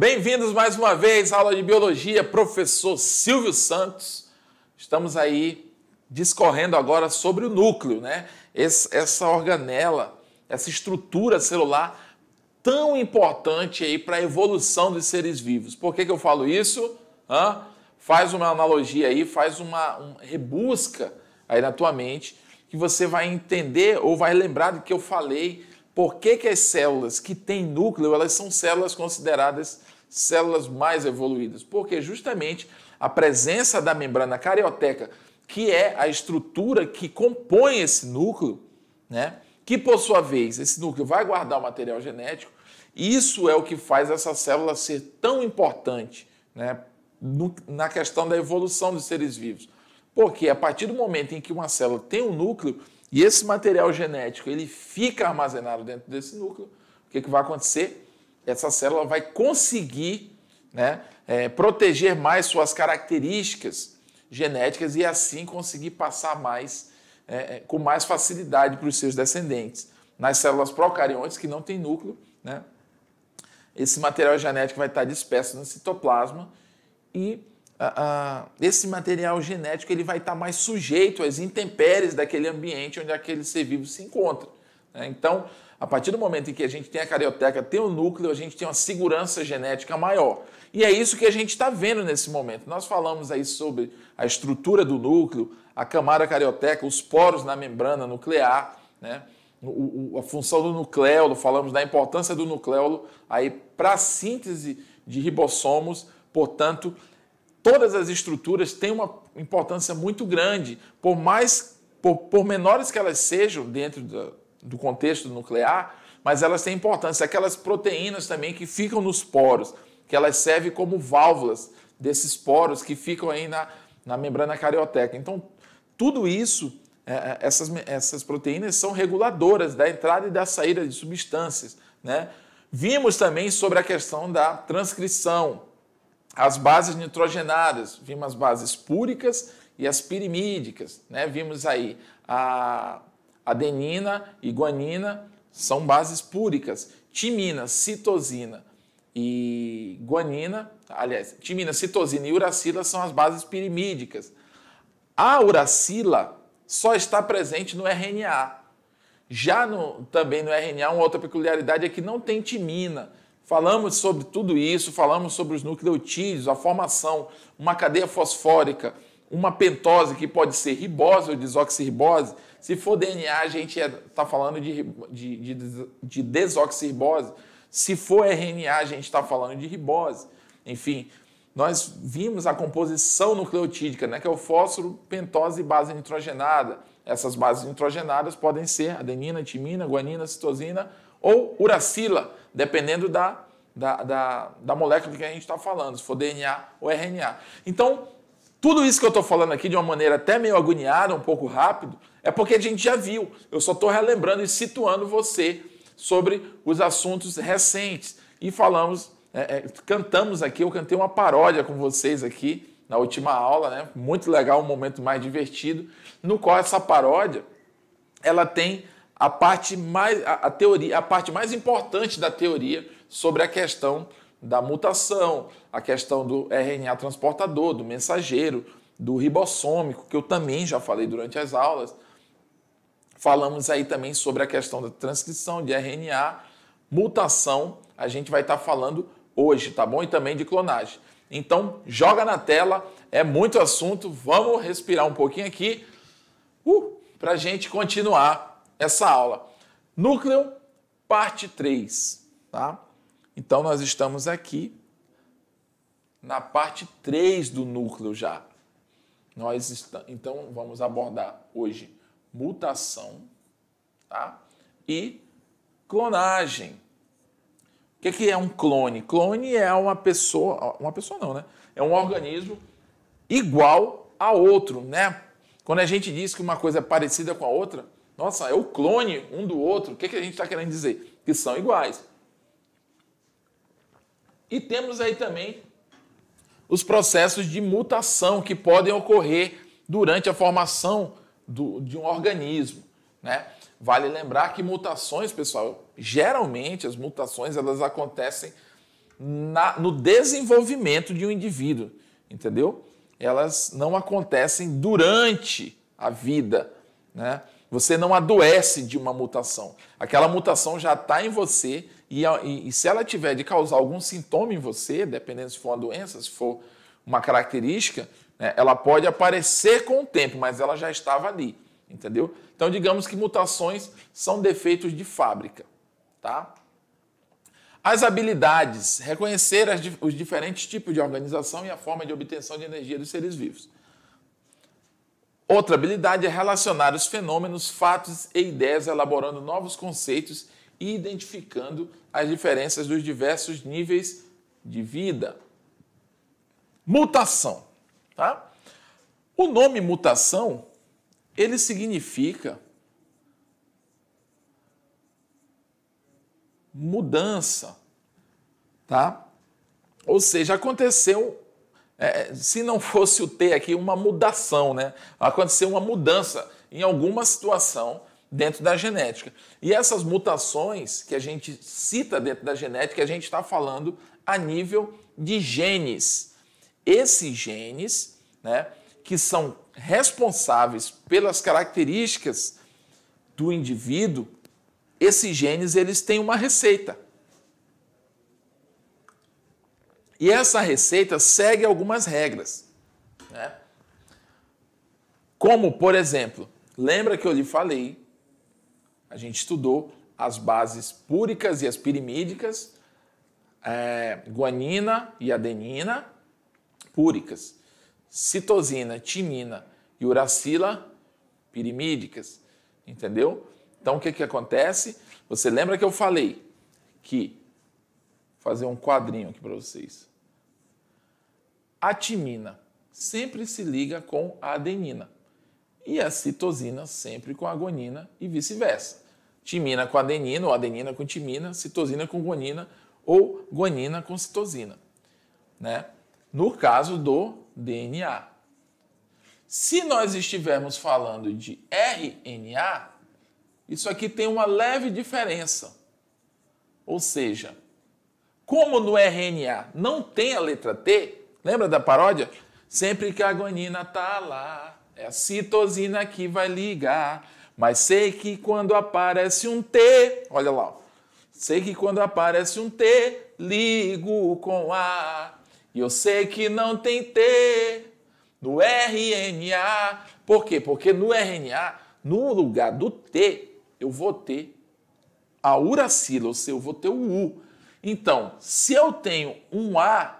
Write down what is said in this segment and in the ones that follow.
Bem-vindos mais uma vez à aula de biologia, professor Silvio Santos. Estamos aí discorrendo agora sobre o núcleo, né? essa organela, essa estrutura celular tão importante aí para a evolução dos seres vivos. Por que, que eu falo isso? Hã? Faz uma analogia aí, faz uma um, rebusca aí na tua mente que você vai entender ou vai lembrar do que eu falei. Por que, que as células que têm núcleo, elas são células consideradas células mais evoluídas, porque justamente a presença da membrana carioteca, que é a estrutura que compõe esse núcleo, né? que por sua vez esse núcleo vai guardar o material genético, isso é o que faz essa célula ser tão importante né? No, na questão da evolução dos seres vivos. Porque a partir do momento em que uma célula tem um núcleo e esse material genético ele fica armazenado dentro desse núcleo, o que, é que vai acontecer? essa célula vai conseguir né, é, proteger mais suas características genéticas e assim conseguir passar mais é, é com mais facilidade para os seus descendentes. Nas células procariontes que não têm núcleo, né, esse material genético vai estar disperso no citoplasma e esse material genético ele vai estar mais sujeito às intempéries daquele ambiente onde aquele ser vivo se encontra. Né? Então, a partir do momento em que a gente tem a carioteca, tem o núcleo, a gente tem uma segurança genética maior. E é isso que a gente está vendo nesse momento. Nós falamos aí sobre a estrutura do núcleo, a camada carioteca, os poros na membrana nuclear, né? O, o, a função do nucleolo, falamos da importância do nucleolo aí para a síntese de ribossomos, portanto, todas as estruturas têm uma importância muito grande, por mais por, por menores que elas sejam dentro da, do contexto nuclear, mas elas têm importância. Aquelas proteínas também que ficam nos poros, que elas servem como válvulas desses poros que ficam aí na, na membrana carioteca. Então, tudo isso, é, é, essas, essas proteínas são reguladoras da entrada e da saída de substâncias. Né? Vimos também sobre a questão da transcrição, as bases nitrogenadas, vimos as bases púricas e as pirimídicas, né? vimos aí a Adenina e guanina são bases púricas. Timina, citosina e guanina, aliás, timina, citosina e uracila são as bases pirimídicas. A uracila só está presente no RNA. Já no, também no RNA, uma outra peculiaridade é que não tem timina. Falamos sobre tudo isso, falamos sobre os nucleotídeos, a formação, uma cadeia fosfórica uma pentose que pode ser ribose ou desoxirribose. Se for DNA, a gente está é, falando de, de, de, de desoxirribose. Se for RNA, a gente está falando de ribose. Enfim, nós vimos a composição nucleotídica, né, que é o fósforo, pentose e base nitrogenada. Essas bases nitrogenadas podem ser adenina, timina, guanina, citosina ou uracila, dependendo da, da, da, da molécula que a gente está falando, se for DNA ou RNA. Então, tudo isso que eu estou falando aqui de uma maneira até meio agoniada, um pouco rápido, é porque a gente já viu. Eu só estou relembrando e situando você sobre os assuntos recentes. E falamos, é, é, cantamos aqui, eu cantei uma paródia com vocês aqui na última aula, né? Muito legal, um momento mais divertido, no qual essa paródia ela tem a parte mais a, a teoria, a parte mais importante da teoria sobre a questão da mutação, a questão do RNA transportador, do mensageiro, do ribossômico, que eu também já falei durante as aulas. Falamos aí também sobre a questão da transcrição de RNA, mutação, a gente vai estar tá falando hoje, tá bom? E também de clonagem. Então, joga na tela, é muito assunto, vamos respirar um pouquinho aqui uh, para a gente continuar essa aula. Núcleo, parte 3, tá? Então, nós estamos aqui na parte 3 do núcleo já. Nós Então, vamos abordar hoje mutação tá? e clonagem. O que, é um clone? Clone é uma pessoa, uma pessoa não, né? É um organismo igual a outro, né? Quando a gente diz que uma coisa é parecida com a outra, nossa, é o clone um do outro. O que a gente está querendo dizer? Que são iguais. E temos aí também os processos de mutação que podem ocorrer durante a formação do, de um organismo. Né? Vale lembrar que mutações, pessoal, geralmente as mutações elas acontecem na, no desenvolvimento de um indivíduo, entendeu? Elas não acontecem durante a vida, né? Você não adoece de uma mutação. Aquela mutação já está em você e, e, se ela tiver de causar algum sintoma em você, dependendo se for uma doença, se for uma característica, né, ela pode aparecer com o tempo, mas ela já estava ali, entendeu? Então, digamos que mutações são defeitos de fábrica, tá? As habilidades, reconhecer as, os diferentes tipos de organização e a forma de obtenção de energia dos seres vivos. Outra habilidade é relacionar os fenômenos, fatos e ideias, elaborando novos conceitos e identificando as diferenças dos diversos níveis de vida. Mutação, tá? O nome mutação, ele significa mudança, tá? Ou seja, aconteceu, é, é se não fosse o T aqui, uma mudação, né? Aconteceu uma mudança em alguma situação dentro da genética. E essas mutações que a gente cita dentro da genética, a gente está falando a nível de genes. Esses genes, né, que são responsáveis pelas características do indivíduo, esses genes eles têm uma receita. E essa receita segue algumas regras. Né? Como, por exemplo, lembra que eu lhe falei a gente estudou as bases púricas e as pirimídicas, é, guanina e adenina púricas, citosina, timina e uracila pirimídicas, entendeu? Então o que, que acontece? Você lembra que eu falei que fazer um quadrinho aqui para vocês. A timina sempre se liga com a adenina e a citosina sempre com a guanina e vice-versa timina com adenina, ou adenina com timina, citosina com guanina, ou guanina com citosina, né? No caso do DNA. Se nós estivermos falando de RNA, isso aqui tem uma leve diferença. Ou seja, como no RNA não tem a letra T, lembra da paródia? Sempre que a guanina tá lá, é a citosina que vai ligar mas sei que quando aparece um T, olha lá, sei que quando aparece um T, ligo com A. E eu sei que não tem T no RNA. Por quê? Porque no RNA, no lugar do T, eu vou ter a uracila, ou seja, eu vou ter o U. Então, se eu tenho um A,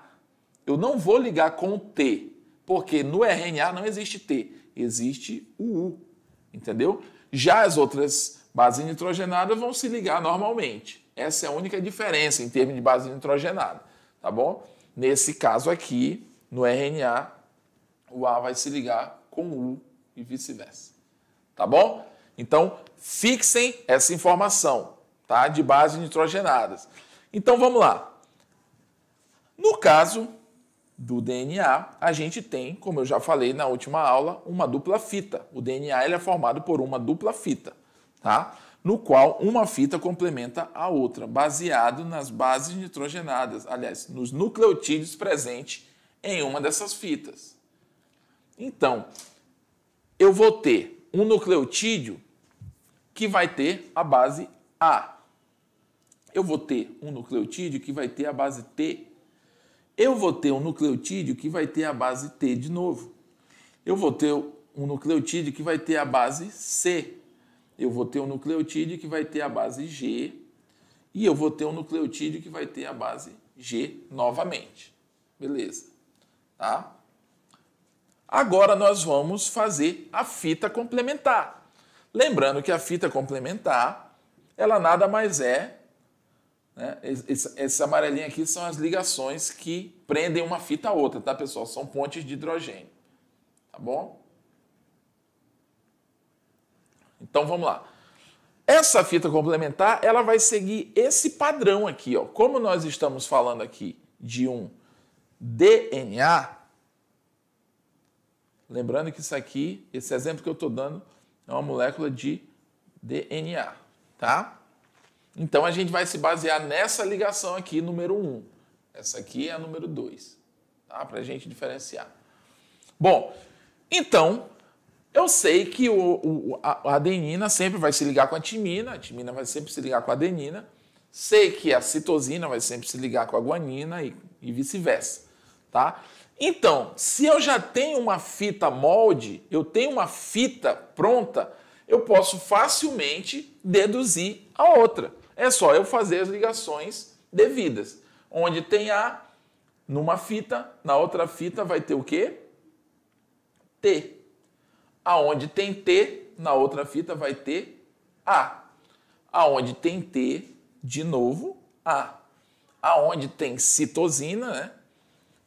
eu não vou ligar com o T, porque no RNA não existe T, existe o U. Entendeu? Já as outras bases nitrogenadas vão se ligar normalmente. Essa é a única diferença em termos de base nitrogenada, tá bom? Nesse caso aqui, no RNA, o A vai se ligar com o U e vice-versa, tá bom? Então, fixem essa informação, tá? De bases nitrogenadas. Então, vamos lá. No caso do DNA, a gente tem, como eu já falei na última aula, uma dupla fita. O DNA ele é formado por uma dupla fita, tá? no qual uma fita complementa a outra, baseado nas bases nitrogenadas, aliás, nos nucleotídeos presentes em uma dessas fitas. Então, eu vou ter um nucleotídeo que vai ter a base A. Eu vou ter um nucleotídeo que vai ter a base T eu vou ter um nucleotídeo que vai ter a base T de novo. Eu vou ter um nucleotídeo que vai ter a base C. Eu vou ter um nucleotídeo que vai ter a base G. E eu vou ter um nucleotídeo que vai ter a base G novamente. Beleza. Tá? Agora nós vamos fazer a fita complementar. Lembrando que a fita complementar, ela nada mais é né? Esse, amarelinho aqui são as ligações que prendem uma fita a outra, tá, pessoal? São pontes de hidrogênio. Tá bom? Então vamos lá. Essa fita complementar, ela vai seguir esse padrão aqui, ó. Como nós estamos falando aqui de um DNA, lembrando que isso aqui, esse exemplo que eu estou dando, é uma molécula de DNA, tá? Então a gente vai se basear nessa ligação aqui, número 1. Um. Essa aqui é a número 2, tá? para a gente diferenciar. Bom, então eu sei que o, o, a adenina sempre vai se ligar com a timina, a timina vai sempre se ligar com a adenina. Sei que a citosina vai sempre se ligar com a guanina e, e vice-versa, tá? Então, se eu já tenho uma fita molde, eu tenho uma fita pronta, eu posso facilmente deduzir a outra. É só eu fazer as ligações devidas. Onde tem A numa fita, na outra fita vai ter o quê? T. Aonde tem T, na outra fita vai ter A. Aonde tem T, de novo, A. Aonde tem citosina, né?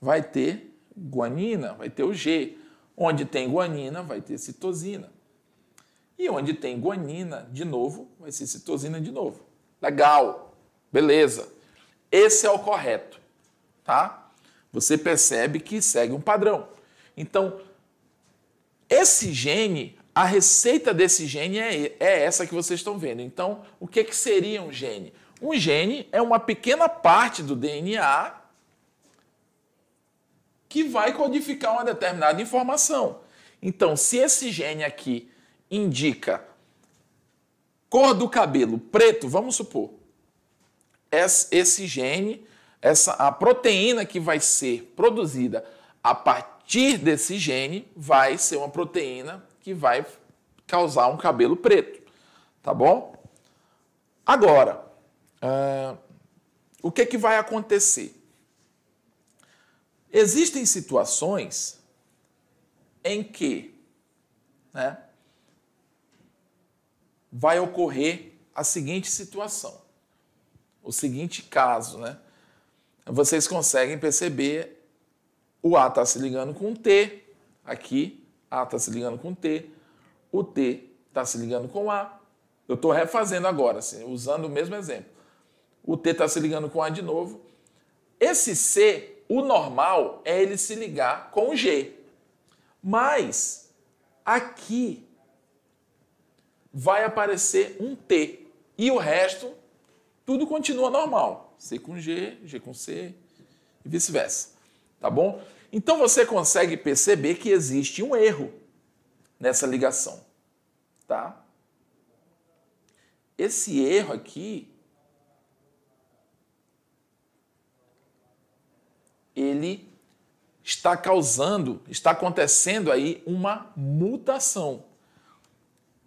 Vai ter guanina, vai ter o G. Onde tem guanina, vai ter citosina. E onde tem guanina, de novo, vai ser citosina de novo. Legal. Beleza. Esse é o correto, tá? Você percebe que segue um padrão. Então, esse gene, a receita desse gene é, é essa que vocês estão vendo. Então, o que, é que seria um gene? Um gene é uma pequena parte do DNA que vai codificar uma determinada informação. Então, se esse gene aqui indica Cor do cabelo, preto, vamos supor. Esse gene, essa, a proteína que vai ser produzida a partir desse gene vai ser uma proteína que vai causar um cabelo preto, tá bom? Agora, uh, o que, é que vai acontecer? Existem situações em que né, vai ocorrer a seguinte situação, o seguinte caso, né? Vocês conseguem perceber o A está se ligando com o T, aqui, A está se ligando com o T, o T está se ligando com o A. Eu estou refazendo agora, assim, usando o mesmo exemplo. O T está se ligando com o A de novo. Esse C, o normal é ele se ligar com o G. Mas aqui vai aparecer um T. E o resto, tudo continua normal. C com G, G com C e vice-versa. Tá bom? Então você consegue perceber que existe um erro nessa ligação. Tá? Esse erro aqui ele está causando, está acontecendo aí uma mutação.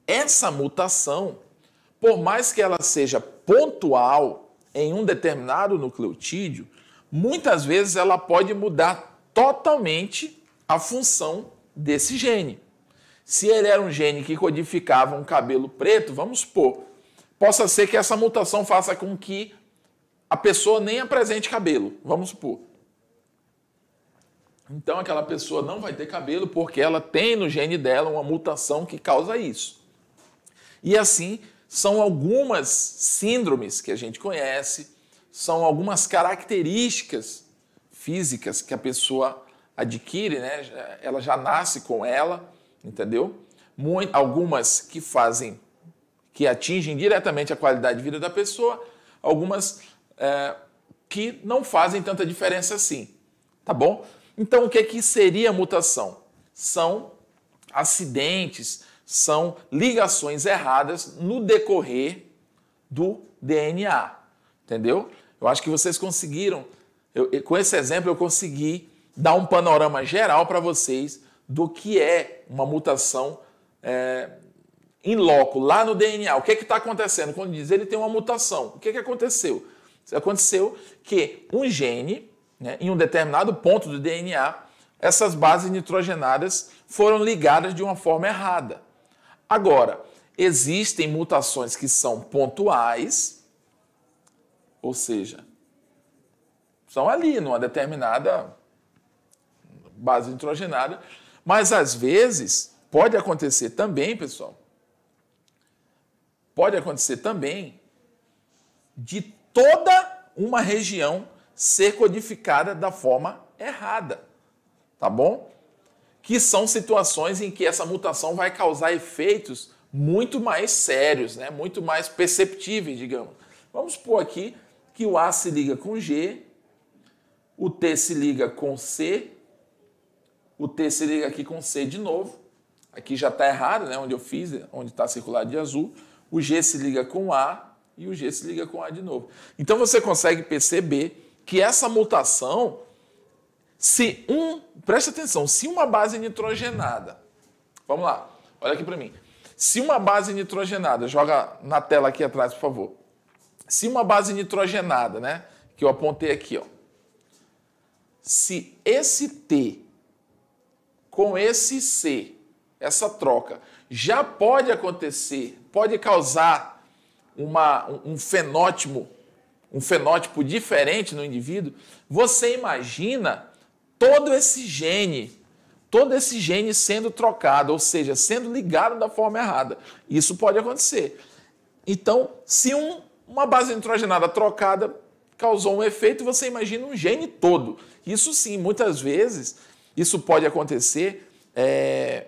Essa mutação, por mais que ela seja pontual em um determinado nucleotídeo, muitas vezes ela pode mudar totalmente a função desse gene. Se ele era um gene que codificava um cabelo preto, vamos supor, possa ser que essa mutação faça com que a pessoa nem apresente cabelo, vamos supor. Então aquela pessoa não vai ter cabelo porque ela tem no gene dela uma mutação que causa isso. E assim, são algumas síndromes que a gente conhece, são algumas características físicas que a pessoa adquire, né? Ela já nasce com ela, entendeu? Muito, algumas que fazem, que atingem diretamente a qualidade de vida da pessoa, algumas é, que não fazem tanta diferença assim, tá bom? Então, o que, é que seria mutação? São acidentes, são ligações erradas no decorrer do DNA. Entendeu? Eu acho que vocês conseguiram, eu, com esse exemplo, eu consegui dar um panorama geral para vocês do que é uma mutação é, em loco, lá no DNA. O que é está acontecendo? Quando diz ele tem uma mutação, o que, é que aconteceu? Aconteceu que um gene, né, em um determinado ponto do DNA, essas bases nitrogenadas foram ligadas de uma forma errada. Agora, existem mutações que são pontuais, ou seja, são ali numa determinada base nitrogenada, mas às vezes pode acontecer também, pessoal, pode acontecer também de toda uma região ser codificada da forma errada, tá bom? que são situações em que essa mutação vai causar efeitos muito mais sérios, né? muito mais perceptíveis, digamos. Vamos pôr aqui que o A se liga com G, o T se liga com C, o T se liga aqui com C de novo, aqui já está errado, né? onde eu fiz, onde está circulado de azul, o G se liga com A e o G se liga com A de novo. Então você consegue perceber que essa mutação se um, presta atenção, se uma base nitrogenada, vamos lá, olha aqui para mim. Se uma base nitrogenada, joga na tela aqui atrás, por favor. Se uma base nitrogenada, né, que eu apontei aqui, ó. Se esse T com esse C, essa troca, já pode acontecer, pode causar uma, um fenótipo, um fenótipo diferente no indivíduo, você imagina todo esse gene, todo esse gene sendo trocado, ou seja, sendo ligado da forma errada. Isso pode acontecer. Então, se um, uma base nitrogenada trocada causou um efeito, você imagina um gene todo. Isso sim, muitas vezes, isso pode acontecer. É...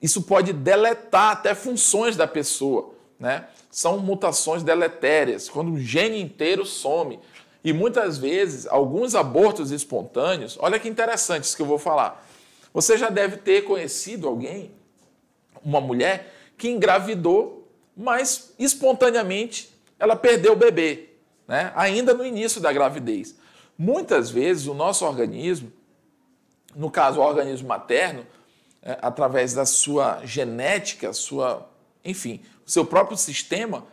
Isso pode deletar até funções da pessoa, né? São mutações deletérias, quando um gene inteiro some. E muitas vezes, alguns abortos espontâneos, olha que interessante isso que eu vou falar. Você já deve ter conhecido alguém, uma mulher, que engravidou, mas espontaneamente ela perdeu o bebê, né? ainda no início da gravidez. Muitas vezes o nosso organismo, no caso o organismo materno, é, através da sua genética, sua, enfim, o seu próprio sistema,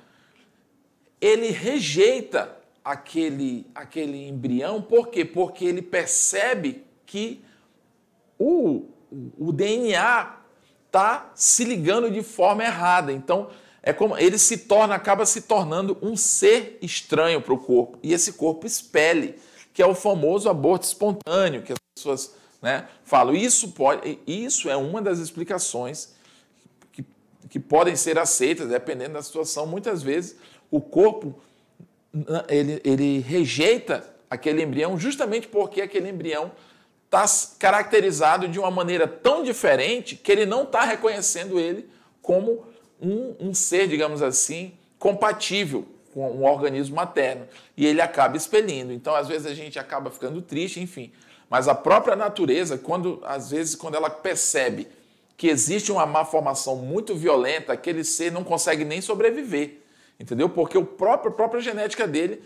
ele rejeita aquele, aquele embrião. Por quê? Porque ele percebe que o, o DNA está se ligando de forma errada. Então, é como ele se torna, acaba se tornando um ser estranho para o corpo. E esse corpo expele, que é o famoso aborto espontâneo, que as pessoas né, falam. Isso, pode, isso é uma das explicações que, que podem ser aceitas, dependendo da situação. Muitas vezes o corpo ele, ele rejeita aquele embrião justamente porque aquele embrião está caracterizado de uma maneira tão diferente que ele não está reconhecendo ele como um, um, ser, digamos assim, compatível com um organismo materno. E ele acaba expelindo. Então, às vezes, a gente acaba ficando triste, enfim. Mas a própria natureza, quando às vezes, quando ela percebe que existe uma má formação muito violenta, aquele ser não consegue nem sobreviver entendeu? Porque o próprio, a própria genética dele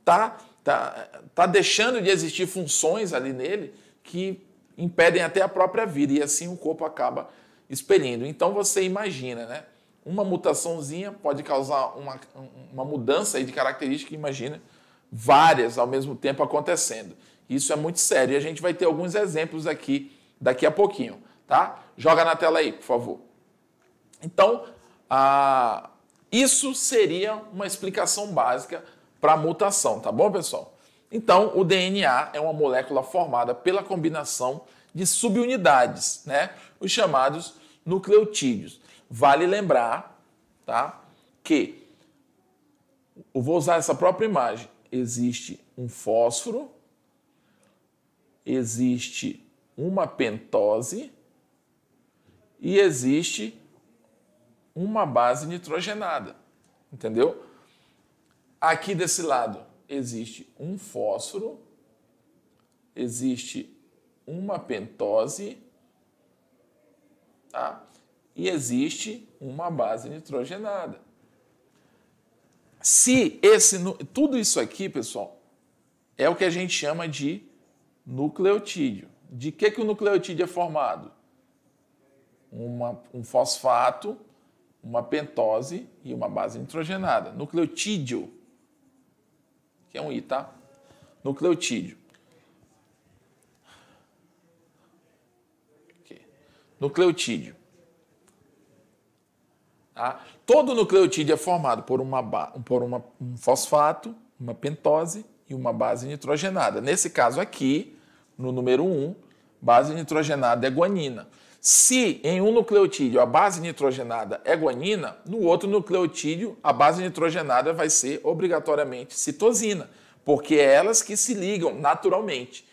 está tá, tá deixando de existir funções ali nele que impedem até a própria vida, e assim o corpo acaba expelindo. Então você imagina, né? Uma mutaçãozinha pode causar uma, uma mudança de característica, imagina várias ao mesmo tempo acontecendo. Isso é muito sério e a gente vai ter alguns exemplos aqui daqui a pouquinho, tá? Joga na tela aí, por favor. Então, a, isso seria uma explicação básica para a mutação, tá bom, pessoal? Então, o DNA é uma molécula formada pela combinação de subunidades, né? Os chamados nucleotídeos. Vale lembrar, tá? Que eu vou usar essa própria imagem. Existe um fósforo, existe uma pentose e existe uma base nitrogenada, entendeu? Aqui desse lado existe um fósforo, existe uma pentose, tá? E existe uma base nitrogenada. Se esse tudo isso aqui, pessoal, é o que a gente chama de nucleotídeo. De que que o nucleotídeo é formado? Uma, um fosfato uma pentose e uma base nitrogenada. Nucleotídeo, que é um I, tá? Nucleotídeo. Nucleotídeo. Tá? Todo nucleotídeo é formado por, uma, por uma, um fosfato, uma pentose e uma base nitrogenada. Nesse caso aqui, no número 1, base nitrogenada é guanina. Se em um nucleotídeo a base nitrogenada é guanina, no outro nucleotídeo a base nitrogenada vai ser obrigatoriamente citosina, porque é elas que se ligam naturalmente.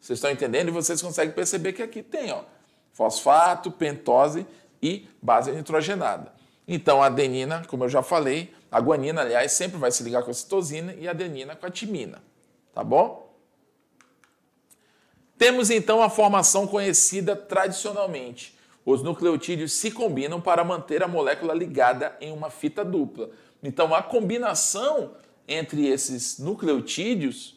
Vocês estão entendendo? E vocês conseguem perceber que aqui tem ó, fosfato, pentose e base nitrogenada. Então a adenina, como eu já falei, a guanina, aliás, sempre vai se ligar com a citosina e a adenina com a timina. Tá bom? Temos então a formação conhecida tradicionalmente. Os nucleotídeos se combinam para manter a molécula ligada em uma fita dupla. Então, a combinação entre esses nucleotídeos,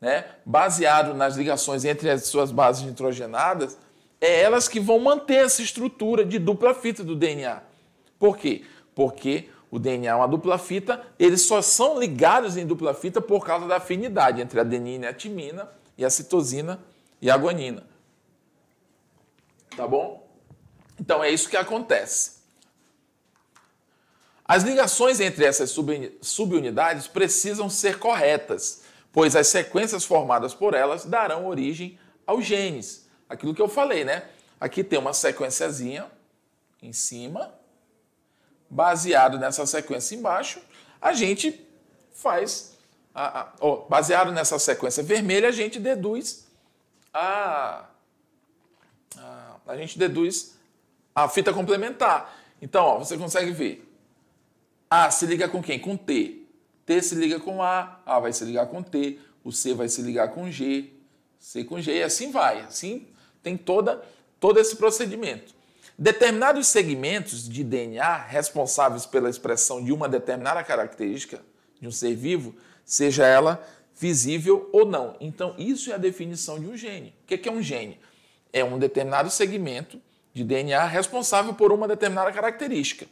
né, baseado nas ligações entre as suas bases nitrogenadas, é elas que vão manter essa estrutura de dupla fita do DNA. Por quê? Porque o DNA é uma dupla fita, eles só são ligados em dupla fita por causa da afinidade entre adenina e a timina e a citosina e a guanina. Tá bom? Então é isso que acontece. As ligações entre essas subunidades precisam ser corretas, pois as sequências formadas por elas darão origem aos genes. Aquilo que eu falei, né? Aqui tem uma sequenciazinha em cima, baseado nessa sequência embaixo, a gente faz a, ah, a, ah, oh, baseado nessa sequência vermelha, a gente deduz a, a, a gente deduz a fita complementar. Então, ó, você consegue ver. A se liga com quem? Com T. T se liga com A, A vai se ligar com T, o C vai se ligar com G, C com G, e assim vai. Assim tem toda, todo esse procedimento. Determinados segmentos de DNA responsáveis pela expressão de uma determinada característica de um ser vivo seja ela visível ou não. Então, isso é a definição de um gene. O que é, é um gene? É um determinado segmento de DNA responsável por uma determinada característica,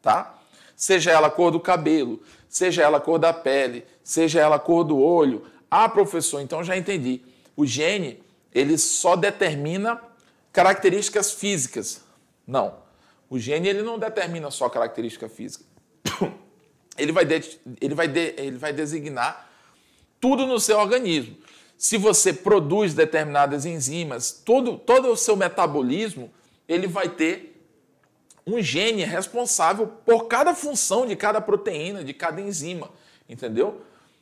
tá? Seja ela a cor do cabelo, seja ela a cor da pele, seja ela a cor do olho. Ah, professor, então já entendi. O gene, ele só determina características físicas. Não. O gene ele não determina só característica física. ele vai, de, ele, vai de, ele vai designar tudo no seu organismo. Se você produz determinadas enzimas, todo, todo o seu metabolismo, ele vai ter um gene responsável por cada função de cada proteína, de cada enzima, entendeu?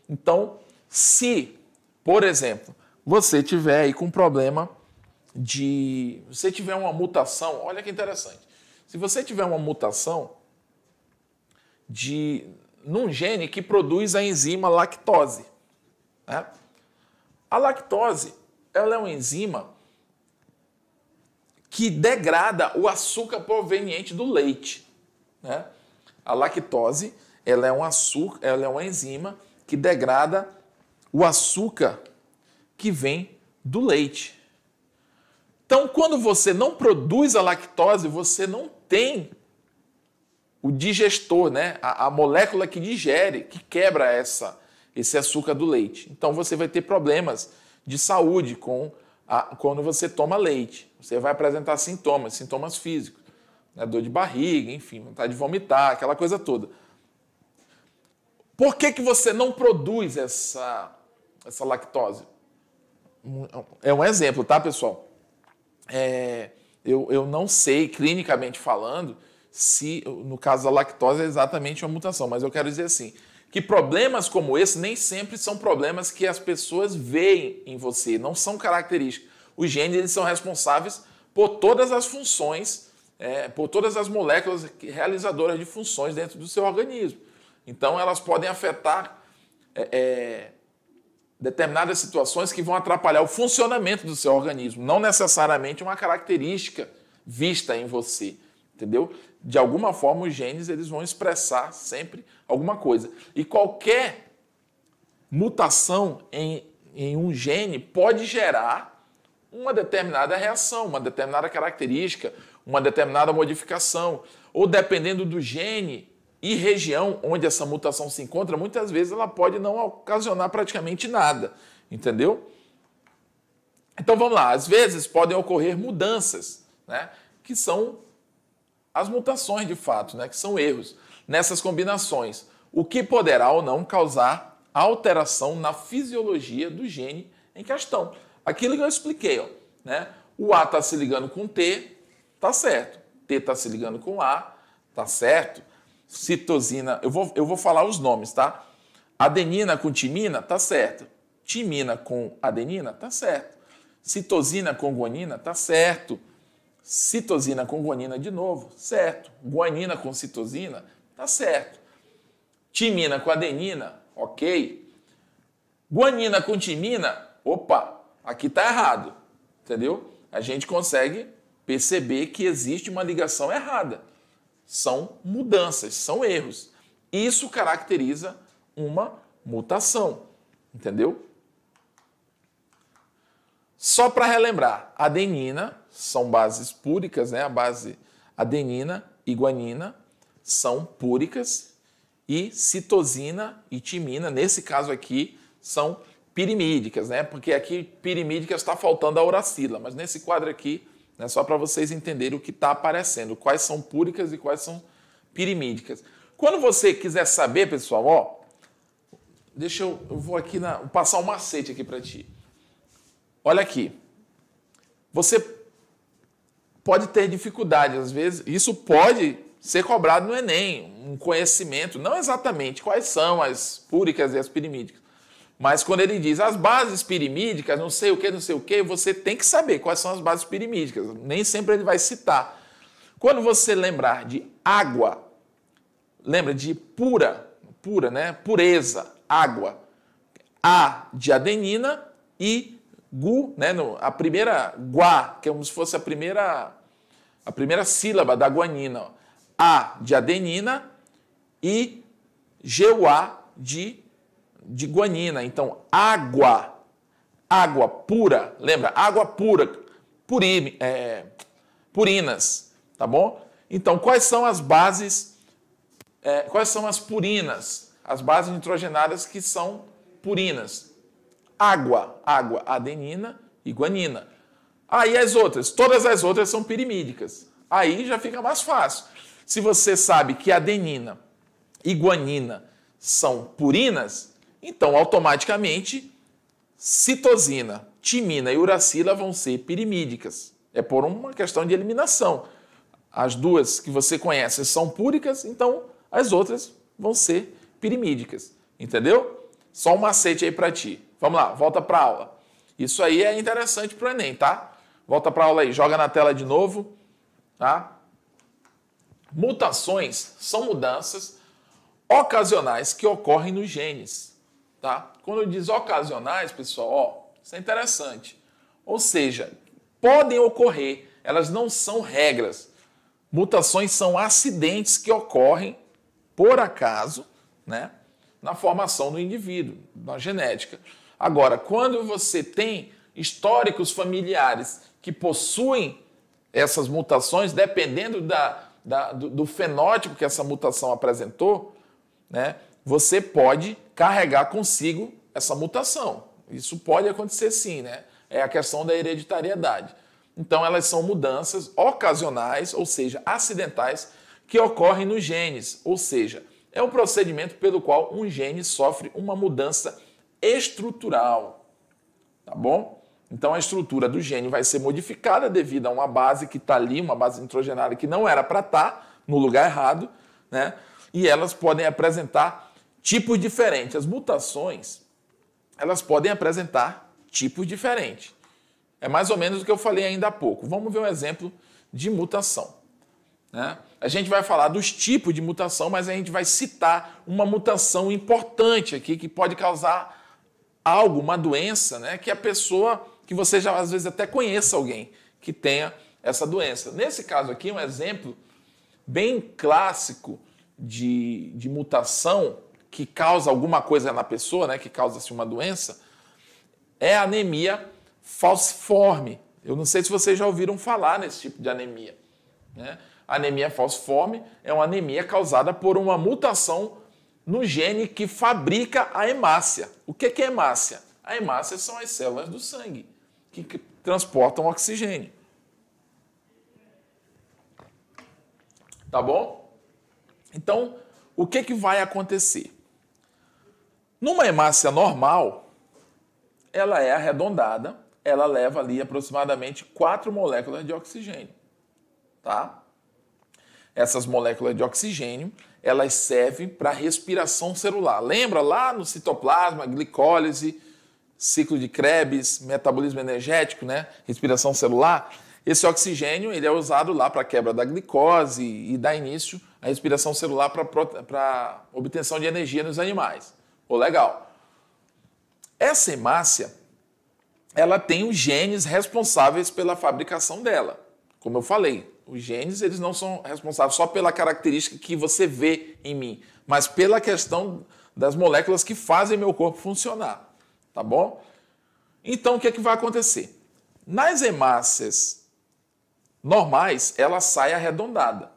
Então, se, por exemplo, você tiver aí com problema de. Você tiver uma mutação, olha que interessante. Se você tiver uma mutação de num gene que produz a enzima lactose. Né? A lactose ela é uma enzima que degrada o açúcar proveniente do leite. Né? A lactose ela é, um açúcar, ela é uma enzima que degrada o açúcar que vem do leite. Então, quando você não produz a lactose, você não tem o digestor, né? A, a, molécula que digere, que quebra essa, esse açúcar do leite. Então você vai ter problemas de saúde com a, quando você toma leite. Você vai apresentar sintomas, sintomas físicos, né? dor de barriga, enfim, vontade de vomitar, aquela coisa toda. Por que, que você não produz essa, essa lactose? É um exemplo, tá, pessoal? É, eu, eu não sei, clinicamente falando, se, no caso da lactose, é exatamente uma mutação. Mas eu quero dizer assim, que problemas como esse nem sempre são problemas que as pessoas veem em você, não são características. Os genes eles são responsáveis por todas as funções, é, por todas as moléculas realizadoras de funções dentro do seu organismo. Então, elas podem afetar é, é, determinadas situações que vão atrapalhar o funcionamento do seu organismo, não necessariamente uma característica vista em você, entendeu? de alguma forma, os genes eles vão expressar sempre alguma coisa. E qualquer mutação em, em um gene pode gerar uma determinada reação, uma determinada característica, uma determinada modificação. Ou dependendo do gene e região onde essa mutação se encontra, muitas vezes ela pode não ocasionar praticamente nada, entendeu? Então vamos lá, às vezes podem ocorrer mudanças, né, que são as mutações de fato, né, que são erros nessas combinações, o que poderá ou não causar alteração na fisiologia do gene em questão. Aquilo que eu expliquei, ó, né? O A está se ligando com T, tá certo. T está se ligando com A, tá certo. Citosina, eu vou, eu vou falar os nomes, tá? Adenina com timina, tá certo. Timina com adenina, tá certo. Citosina com guanina, tá certo. Citosina com guanina de novo, certo. Guanina com citosina, tá certo. Timina com adenina, ok. Guanina com timina, opa, aqui tá errado, entendeu? A gente consegue perceber que existe uma ligação errada. São mudanças, são erros. Isso caracteriza uma mutação, entendeu? Só para relembrar, adenina são bases púricas, né? A base adenina e guanina são púricas e citosina e timina, nesse caso aqui, são pirimídicas, né? Porque aqui pirimídicas está faltando a uracila, mas nesse quadro aqui, né, só para vocês entenderem o que está aparecendo, quais são púricas e quais são pirimídicas. Quando você quiser saber, pessoal, ó, deixa eu, eu vou aqui na, vou passar um macete aqui para ti. Olha aqui. Você pode ter dificuldade, às vezes, isso pode ser cobrado no Enem, um conhecimento, não exatamente quais são as púricas e as pirimídicas, mas quando ele diz as bases pirimídicas, não sei o que, não sei o que, você tem que saber quais são as bases pirimídicas, nem sempre ele vai citar. Quando você lembrar de água, lembra de pura, pura, né? Pureza, água. A de adenina e gu, né, no, a primeira guá, que é como se fosse a primeira, a primeira sílaba da guanina, ó. A de adenina e GUA de, de guanina. Então, água, água pura, lembra? Água pura, puri, é, purinas, tá bom? Então, quais são as bases, é, quais são as purinas, as bases nitrogenadas que são purinas? água, água, adenina e guanina. Aí as outras, todas as outras são pirimídicas. Aí já fica mais fácil. Se você sabe que adenina e guanina são purinas, então automaticamente citosina, timina e uracila vão ser pirimídicas. É por uma questão de eliminação. As duas que você conhece são púricas, então as outras vão ser pirimídicas. Entendeu? Só um macete aí para ti. Vamos lá, volta para aula. Isso aí é interessante para o Enem, tá? Volta para aula aí, joga na tela de novo, tá? Mutações são mudanças ocasionais que ocorrem nos genes, tá? Quando eu diz ocasionais, pessoal, ó, isso é interessante. Ou seja, podem ocorrer, elas não são regras. Mutações são acidentes que ocorrem por acaso, né, na formação do indivíduo, na genética. Agora, quando você tem históricos familiares que possuem essas mutações, dependendo da, da, do, do, fenótipo que essa mutação apresentou, né, você pode carregar consigo essa mutação. Isso pode acontecer sim, né? É a questão da hereditariedade. Então, elas são mudanças ocasionais, ou seja, acidentais, que ocorrem nos genes, ou seja, é um procedimento pelo qual um gene sofre uma mudança estrutural, tá bom? Então a estrutura do gene vai ser modificada devido a uma base que está ali, uma base nitrogenada que não era para estar tá, no lugar errado, né? E elas podem apresentar tipos diferentes. As mutações, elas podem apresentar tipos diferentes. É mais ou menos o que eu falei ainda há pouco. Vamos ver um exemplo de mutação. Né? A gente vai falar dos tipos de mutação, mas a gente vai citar uma mutação importante aqui que pode causar algo, uma doença, né, que a pessoa, que você já às vezes até conheça alguém que tenha essa doença. Nesse caso aqui, um exemplo bem clássico de, de mutação que causa alguma coisa na pessoa, né, que causa assim, uma doença, é a anemia falciforme. Eu não sei se vocês já ouviram falar nesse tipo de anemia. Né? anemia falciforme é uma anemia causada por uma mutação no gene que fabrica a hemácia. O que é hemácia? A hemácia são as células do sangue que transportam oxigênio. Tá bom? Então, o que, que vai acontecer? Numa hemácia normal, ela é arredondada, ela leva ali aproximadamente quatro moléculas de oxigênio. Tá? Essas moléculas de oxigênio elas servem para respiração celular. Lembra lá no citoplasma, glicólise, ciclo de Krebs, metabolismo energético, né? Respiração celular. Esse oxigênio ele é usado lá para quebra da glicose e dá início à respiração celular para obtenção de energia nos animais. Pô, legal. Essa hemácia, ela tem os genes responsáveis pela fabricação dela, como eu falei os genes, eles não são responsáveis só pela característica que você vê em mim, mas pela questão das moléculas que fazem meu corpo funcionar, tá bom? Então, o que é que vai acontecer? Nas hemácias normais, ela sai arredondada.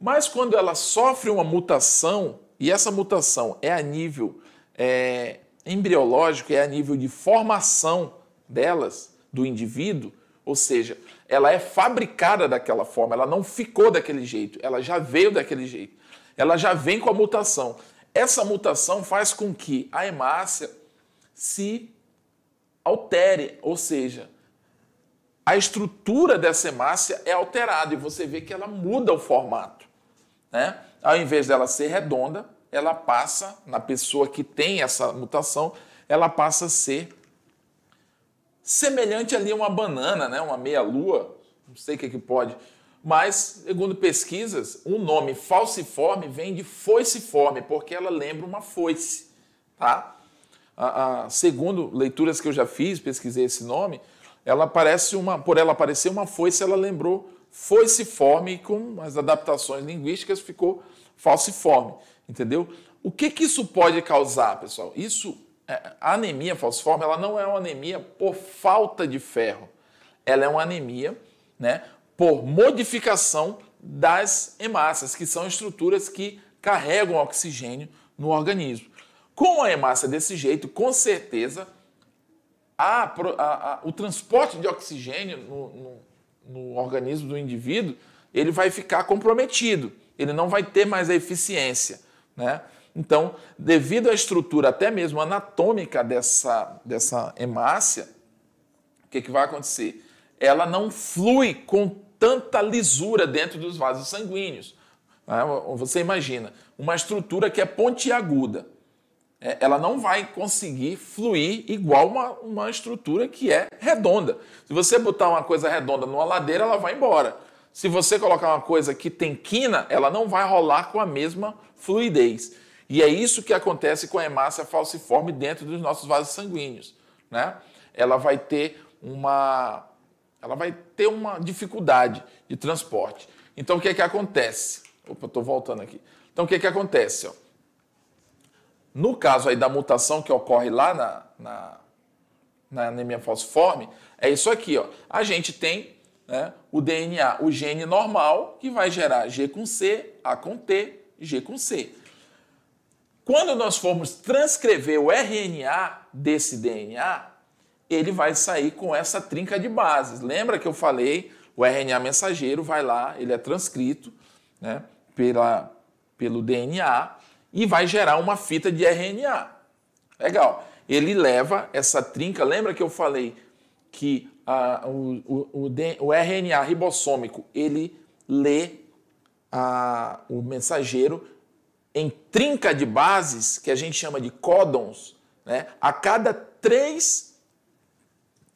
Mas quando ela sofre uma mutação, e essa mutação é a nível é, embriológico, é a nível de formação delas, do indivíduo, ou seja, ela é fabricada daquela forma, ela não ficou daquele jeito, ela já veio daquele jeito. Ela já vem com a mutação. Essa mutação faz com que a hemácia se altere, ou seja, a estrutura dessa hemácia é alterada e você vê que ela muda o formato. Né? Ao invés dela ser redonda, ela passa, na pessoa que tem essa mutação, ela passa a ser semelhante ali a uma banana, né? uma meia-lua, não sei o que, é que pode. Mas, segundo pesquisas, o nome falciforme vem de foiciforme, porque ela lembra uma foice. Tá? A, a, segundo leituras que eu já fiz, pesquisei esse nome, ela parece uma, por ela parecer uma foice, ela lembrou foiciforme e com as adaptações linguísticas ficou falciforme, entendeu? O que, que isso pode causar, pessoal? Isso é, a anemia falciforme ela não é uma anemia por falta de ferro, ela é uma anemia né, por modificação das hemácias, que são estruturas que carregam oxigênio no organismo. Com a hemácia desse jeito, com certeza, a, a, a, o transporte de oxigênio no, no, no organismo do indivíduo ele vai ficar comprometido, ele não vai ter mais a eficiência. Né? Então, devido à estrutura até mesmo anatômica dessa, dessa hemácia, o que, que vai acontecer? Ela não flui com tanta lisura dentro dos vasos sanguíneos. Né? Você imagina, uma estrutura que é pontiaguda, é, ela não vai conseguir fluir igual uma, uma estrutura que é redonda. Se você botar uma coisa redonda numa ladeira, ela vai embora. Se você colocar uma coisa que tem quina, ela não vai rolar com a mesma fluidez. E é isso que acontece com a hemácia falciforme dentro dos nossos vasos sanguíneos. Né? Ela vai ter uma ela vai ter uma dificuldade de transporte. Então o que é que acontece? Opa, estou voltando aqui. Então o que é que acontece? Ó? No caso aí da mutação que ocorre lá na, na, na anemia falciforme, é isso aqui. Ó. A gente tem né, o DNA, o gene normal, que vai gerar G com C, A com T, G com C. Quando nós formos transcrever o RNA desse DNA, ele vai sair com essa trinca de bases. Lembra que eu falei? O RNA mensageiro vai lá, ele é transcrito né, pela, pelo DNA e vai gerar uma fita de RNA. Legal. Ele leva essa trinca. Lembra que eu falei que o, o, o, o, RNA ribossômico ele lê o mensageiro em trinca de bases, que a gente chama de códons, né? a cada três,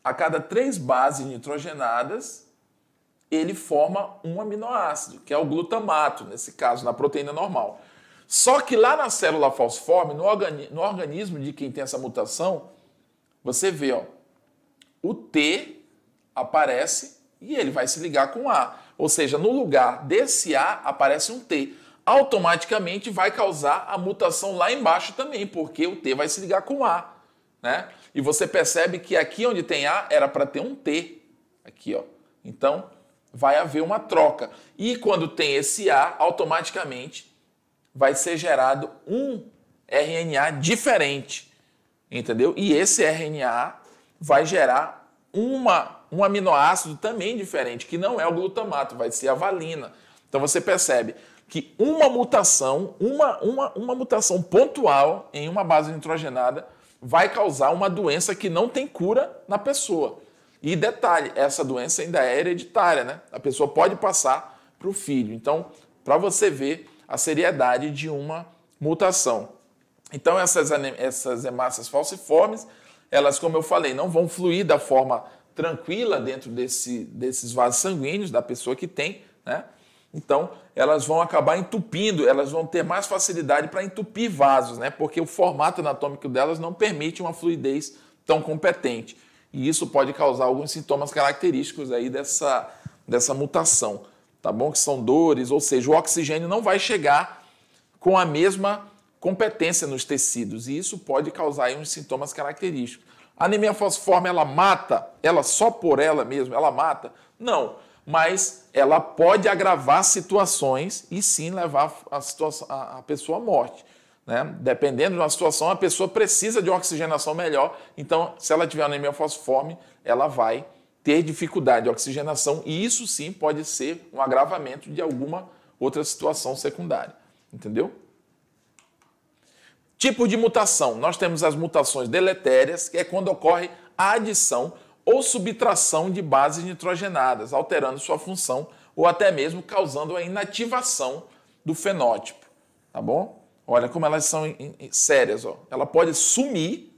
a cada três bases nitrogenadas, ele forma um aminoácido, que é o glutamato, nesse caso, na proteína normal. Só que lá na célula falciforme, no, organi no organismo de quem tem essa mutação, você vê, ó, o T aparece e ele vai se ligar com A. Ou seja, no lugar desse A aparece um T automaticamente vai causar a mutação lá embaixo também, porque o T vai se ligar com A. Né? E você percebe que aqui onde tem A era para ter um T. Aqui, ó. Então, vai haver uma troca. E quando tem esse A, automaticamente vai ser gerado um RNA diferente. Entendeu? E esse RNA vai gerar uma, um aminoácido também diferente, que não é o glutamato, vai ser a valina. Então você percebe, que uma mutação, uma, uma, uma mutação pontual em uma base nitrogenada vai causar uma doença que não tem cura na pessoa. E detalhe, essa doença ainda é hereditária, né? A pessoa pode passar para o filho. Então, para você ver a seriedade de uma mutação. Então, essas, essas hemácias falciformes, elas, como eu falei, não vão fluir da forma tranquila dentro desse, desses vasos sanguíneos da pessoa que tem, né? Então, elas vão acabar entupindo, elas vão ter mais facilidade para entupir vasos, né? Porque o formato anatômico delas não permite uma fluidez tão competente. E isso pode causar alguns sintomas característicos aí dessa, dessa mutação, tá bom? Que são dores, ou seja, o oxigênio não vai chegar com a mesma competência nos tecidos, e isso pode causar aí uns sintomas característicos. A anemia falciforme, ela mata? Ela só por ela mesma, ela mata? Não mas ela pode agravar situações e sim levar a, situação, a pessoa à morte. Né? Dependendo de uma situação, a pessoa precisa de uma oxigenação melhor, então, se ela tiver anemia fosforme, ela vai ter dificuldade de oxigenação e isso sim pode ser um agravamento de alguma outra situação secundária. Entendeu? Tipo de mutação: nós temos as mutações deletérias, que é quando ocorre a adição ou subtração de bases nitrogenadas, alterando sua função ou até mesmo causando a inativação do fenótipo, tá bom? Olha como elas são sérias, ó. Ela pode sumir,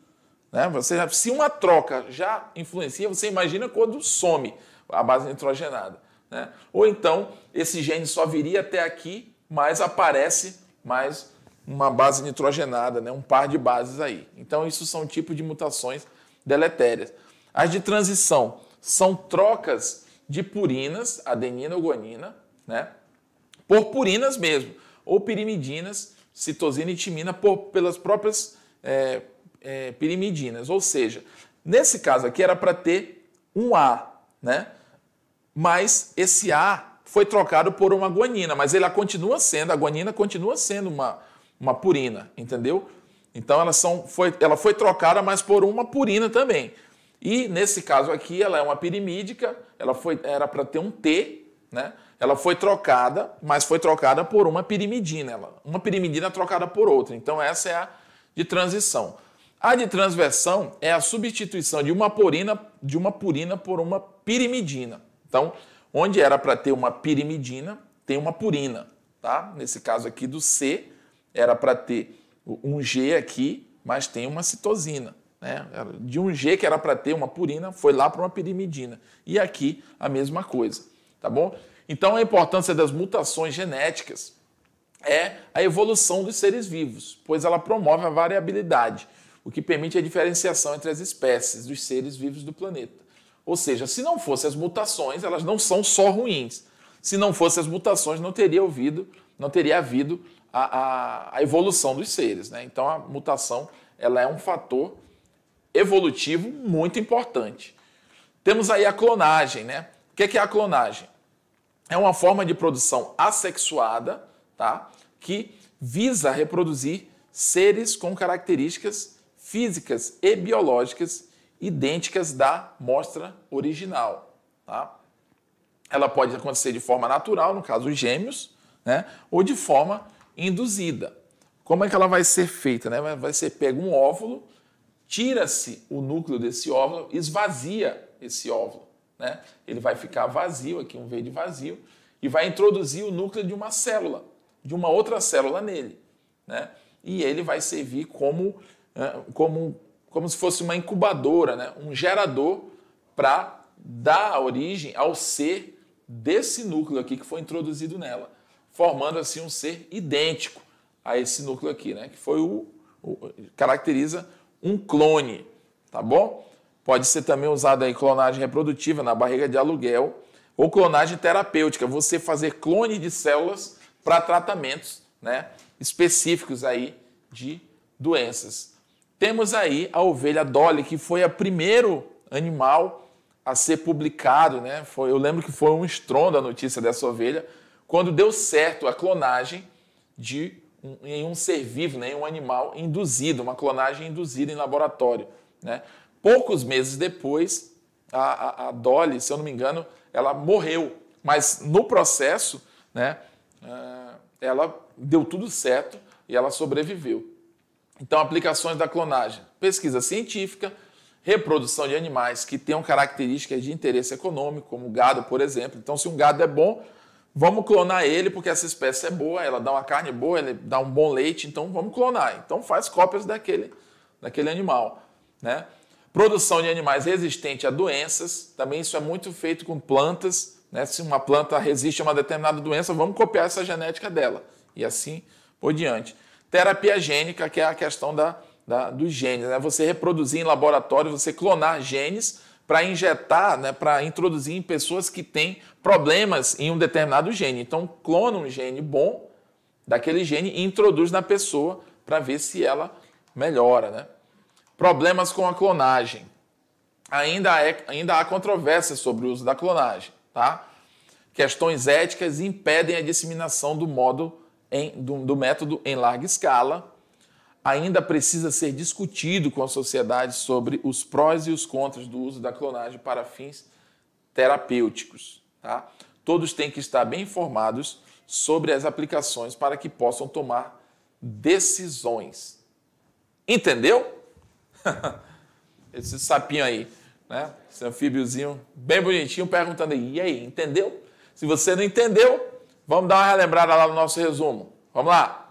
né? Você já, se uma troca já influencia, você imagina quando some a base nitrogenada, né? Ou então esse gene só viria até aqui, mas aparece mais uma base nitrogenada, né? Um par de bases aí. Então isso são tipos de mutações deletérias. As de transição são trocas de purinas, adenina ou guanina, né? Por purinas mesmo, ou pirimidinas, citosina e timina, por, pelas próprias é, é, pirimidinas. Ou seja, nesse caso aqui era para ter um A, né? Mas esse A foi trocado por uma guanina, mas ela continua sendo, a guanina continua sendo uma, uma purina, entendeu? Então elas são, foi, ela foi trocada, mas por uma purina também. E nesse caso aqui, ela é uma pirimídica, ela foi, era para ter um T, né? Ela foi trocada, mas foi trocada por uma pirimidina, ela, uma pirimidina trocada por outra. Então essa é a de transição. A de transversão é a substituição de uma purina, de uma purina por uma pirimidina. Então, onde era para ter uma pirimidina, tem uma purina, tá? Nesse caso aqui do C, era para ter um G aqui, mas tem uma citosina. Né? De um G que era para ter uma purina, foi lá para uma pirimidina. E aqui a mesma coisa, tá bom? Então a importância das mutações genéticas é a evolução dos seres vivos, pois ela promove a variabilidade, o que permite a diferenciação entre as espécies dos seres vivos do planeta. Ou seja, se não fossem as mutações, elas não são só ruins. Se não fossem as mutações, não teria ouvido, não teria havido a, a, a evolução dos seres. Né? Então a mutação ela é um fator evolutivo muito importante. Temos aí a clonagem, né? O é que é a clonagem? É uma forma de produção assexuada, tá? Que visa reproduzir seres com características físicas e biológicas idênticas da mostra original, tá? Ela pode acontecer de forma natural, no caso os gêmeos, né? Ou de forma induzida. Como é que ela vai ser feita? Né? Vai ser pego um óvulo tira-se o núcleo desse óvulo, esvazia esse óvulo. Né? Ele vai ficar vazio, aqui um verde vazio, e vai introduzir o núcleo de uma célula, de uma outra célula nele. Né? E ele vai servir como, como, como se fosse uma incubadora, né? um gerador para dar origem ao ser desse núcleo aqui que foi introduzido nela, formando assim um ser idêntico a esse núcleo aqui, né? que foi o, o caracteriza um clone, tá bom? Pode ser também usada aí clonagem reprodutiva na barriga de aluguel ou clonagem terapêutica, você fazer clone de células para tratamentos né, específicos aí de doenças. Temos aí a ovelha Dolly, que foi o primeiro animal a ser publicado, né? Foi, eu lembro que foi um estrondo a notícia dessa ovelha, quando deu certo a clonagem de em um ser vivo, né, em um animal induzido, uma clonagem induzida em laboratório. Né? Poucos meses depois, a, a, a Dolly, se eu não me engano, ela morreu, mas no processo, né, eh, ela deu tudo certo e ela sobreviveu. Então, aplicações da clonagem: pesquisa científica, reprodução de animais que tenham características de interesse econômico, como gado, por exemplo. Então, se um gado é bom, vamos clonar ele porque essa espécie é boa, ela dá uma carne boa, ele dá um bom leite, então vamos clonar. Então faz cópias daquele, daquele animal, né? Produção de animais resistentes a doenças, também isso é muito feito com plantas, né? Se uma planta resiste a uma determinada doença, vamos copiar essa genética dela e assim por diante. Terapia gênica, que é a questão da, da dos genes, né? Você reproduzir em laboratório, você clonar genes para injetar, né, para introduzir em pessoas que têm problemas em um determinado gene. Então, clona um gene bom daquele gene e introduz na pessoa para ver se ela melhora. Né? Problemas com a clonagem. Ainda, é, ainda há controvérsia sobre o uso da clonagem. Tá? Questões éticas impedem a disseminação do, modo em, do, do método em larga escala ainda precisa ser discutido com a sociedade sobre os prós e os contras do uso da clonagem para fins terapêuticos. Tá? Todos têm que estar bem informados sobre as aplicações para que possam tomar decisões. Entendeu? Esse sapinho aí, né? Esse anfíbiozinho bem bonitinho perguntando aí, e aí, entendeu? Se você não entendeu, vamos dar uma relembrada lá no nosso resumo. Vamos lá!